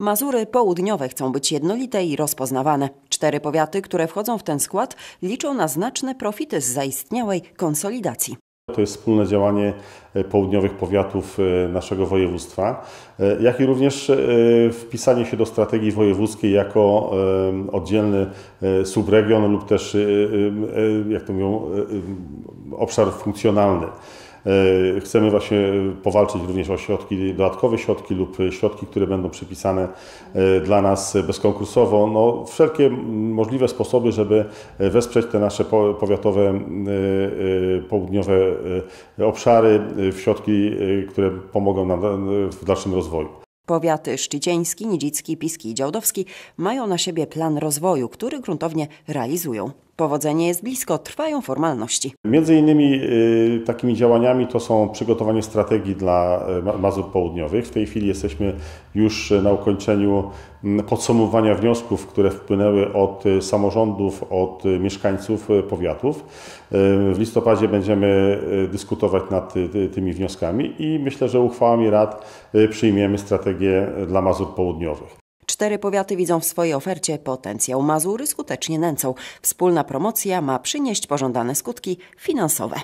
Mazury południowe chcą być jednolite i rozpoznawane. Cztery powiaty, które wchodzą w ten skład, liczą na znaczne profity z zaistniałej konsolidacji. To jest wspólne działanie e, południowych powiatów e, naszego województwa, e, jak i również wpisanie się do strategii wojewódzkiej jako oddzielny subregion lub też, jak to mówią obszar funkcjonalny. E, chcemy właśnie powalczyć również o środki, dodatkowe środki lub środki, które będą przypisane e, dla nas bezkonkursowo. No, wszelkie możliwe sposoby, żeby wesprzeć te nasze powiatowe, e, południowe obszary w środki, które pomogą nam w dalszym rozwoju. Powiaty szczycieński, nidzicki, piski i działdowski mają na siebie plan rozwoju, który gruntownie realizują. Powodzenie jest blisko, trwają formalności. Między innymi y, takimi działaniami to są przygotowanie strategii dla y, Mazur Południowych. W tej chwili jesteśmy już na ukończeniu mm, podsumowania wniosków, które wpłynęły od samorządów, od mieszkańców powiatów. Y, w listopadzie będziemy y, dyskutować nad tymi wnioskami i myślę, że uchwałami rad przyjmiemy strategię dla Mazur Południowych. Cztery powiaty widzą w swojej ofercie potencjał. Mazury skutecznie nęcą. Wspólna promocja ma przynieść pożądane skutki finansowe.